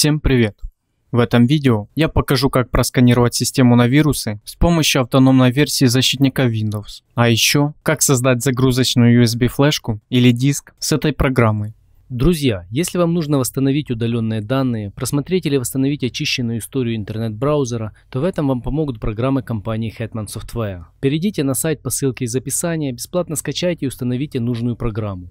Всем привет! В этом видео я покажу как просканировать систему на вирусы с помощью автономной версии защитника Windows, а еще как создать загрузочную USB флешку или диск с этой программой. Друзья, если вам нужно восстановить удаленные данные, просмотреть или восстановить очищенную историю интернет-браузера, то в этом вам помогут программы компании Hetman Software. Перейдите на сайт по ссылке из описания, бесплатно скачайте и установите нужную программу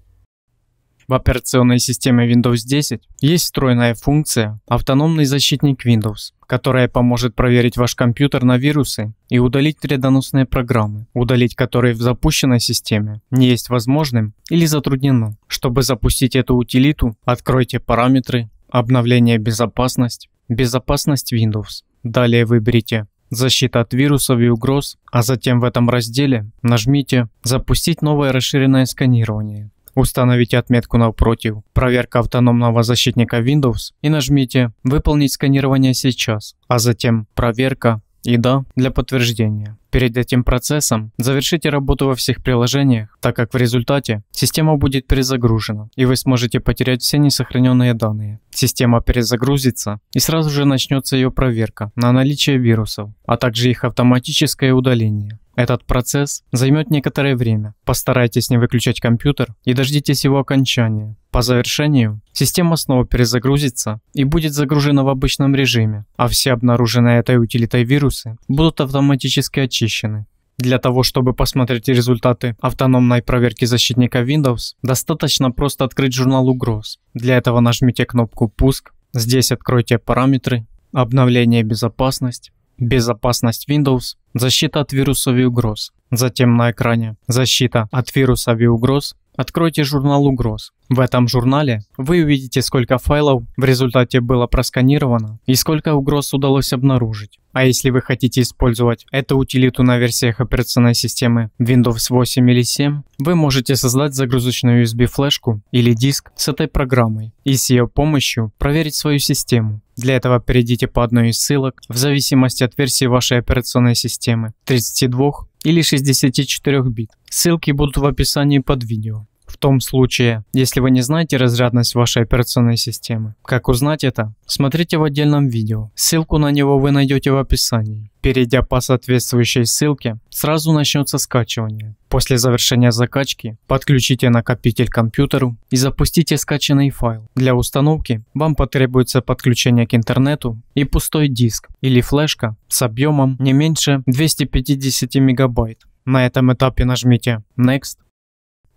В операционной системе Windows 10 есть встроенная функция «Автономный защитник Windows», которая поможет проверить ваш компьютер на вирусы и удалить вредоносные программы, удалить которые в запущенной системе не есть возможным или затруднено. Чтобы запустить эту утилиту, откройте параметры «Обновление безопасность», «Безопасность Windows». Далее выберите «Защита от вирусов и угроз», а затем в этом разделе нажмите «Запустить новое расширенное сканирование». Установите отметку напротив «Проверка автономного защитника Windows» и нажмите «Выполнить сканирование сейчас», а затем «Проверка» и «Да» для подтверждения. Перед этим процессом завершите работу во всех приложениях, так как в результате система будет перезагружена, и вы сможете потерять все несохраненные данные. Система перезагрузится, и сразу же начнется ее проверка на наличие вирусов, а также их автоматическое удаление. Этот процесс займет некоторое время. Постарайтесь не выключать компьютер и дождитесь его окончания. По завершению система снова перезагрузится и будет загружена в обычном режиме, а все обнаруженные этой утилитой вирусы будут автоматически очищены. Для того, чтобы посмотреть результаты автономной проверки защитника Windows, достаточно просто открыть журнал угроз. Для этого нажмите кнопку «Пуск», здесь откройте параметры, обновление и безопасность, безопасность Windows, защита от вирусов и угроз. Затем на экране «Защита от вирусов и угроз» Откройте журнал угроз. В этом журнале вы увидите, сколько файлов в результате было просканировано и сколько угроз удалось обнаружить. А если вы хотите использовать эту утилиту на версиях операционной системы Windows 8 или 7, вы можете создать загрузочную USB-флешку или диск с этой программой и с ее помощью проверить свою систему. Для этого перейдите по одной из ссылок в зависимости от версии вашей операционной системы 32 или 64 бит. Ссылки будут в описании под видео в том случае, если вы не знаете разрядность вашей операционной системы. Как узнать это? Смотрите в отдельном видео. Ссылку на него вы найдете в описании. Перейдя по соответствующей ссылке, сразу начнется скачивание. После завершения закачки подключите накопитель к компьютеру и запустите скачанный файл. Для установки вам потребуется подключение к интернету и пустой диск или флешка с объемом не меньше 250 мегабайт. На этом этапе нажмите Next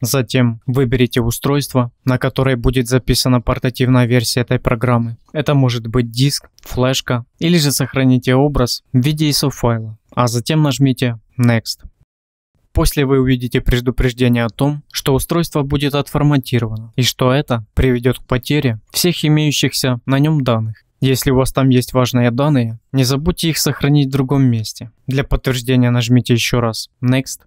Затем выберите устройство, на которое будет записана портативная версия этой программы. Это может быть диск, флешка или же сохраните образ в виде ISO файла, а затем нажмите Next. После вы увидите предупреждение о том, что устройство будет отформатировано и что это приведет к потере всех имеющихся на нем данных. Если у вас там есть важные данные, не забудьте их сохранить в другом месте. Для подтверждения нажмите еще раз Next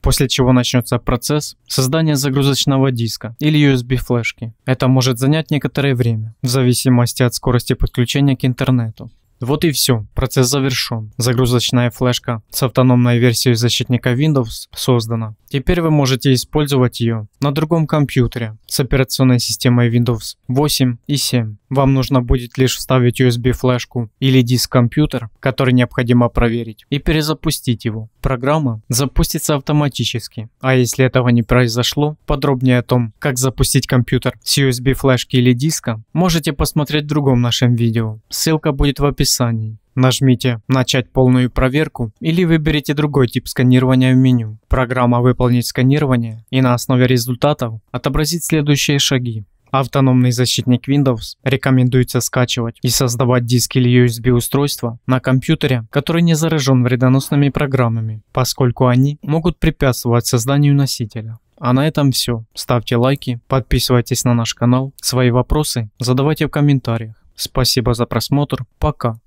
после чего начнется процесс создания загрузочного диска или USB-флешки. Это может занять некоторое время, в зависимости от скорости подключения к интернету. Вот и все, процесс завершен. Загрузочная флешка с автономной версией защитника Windows создана. Теперь вы можете использовать ее на другом компьютере с операционной системой Windows 8 и 7. Вам нужно будет лишь вставить USB-флешку или диск-компьютер, который необходимо проверить, и перезапустить его. Программа запустится автоматически, а если этого не произошло, подробнее о том, как запустить компьютер с USB-флешки или диска, можете посмотреть в другом нашем видео. Ссылка будет в описании. Нажмите «Начать полную проверку» или выберите другой тип сканирования в меню. Программа «Выполнить сканирование» и на основе результатов отобразит следующие шаги. Автономный защитник Windows рекомендуется скачивать и создавать диск или USB устройства на компьютере, который не заражен вредоносными программами, поскольку они могут препятствовать созданию носителя. А на этом все. Ставьте лайки, подписывайтесь на наш канал, свои вопросы задавайте в комментариях. Спасибо за просмотр, пока.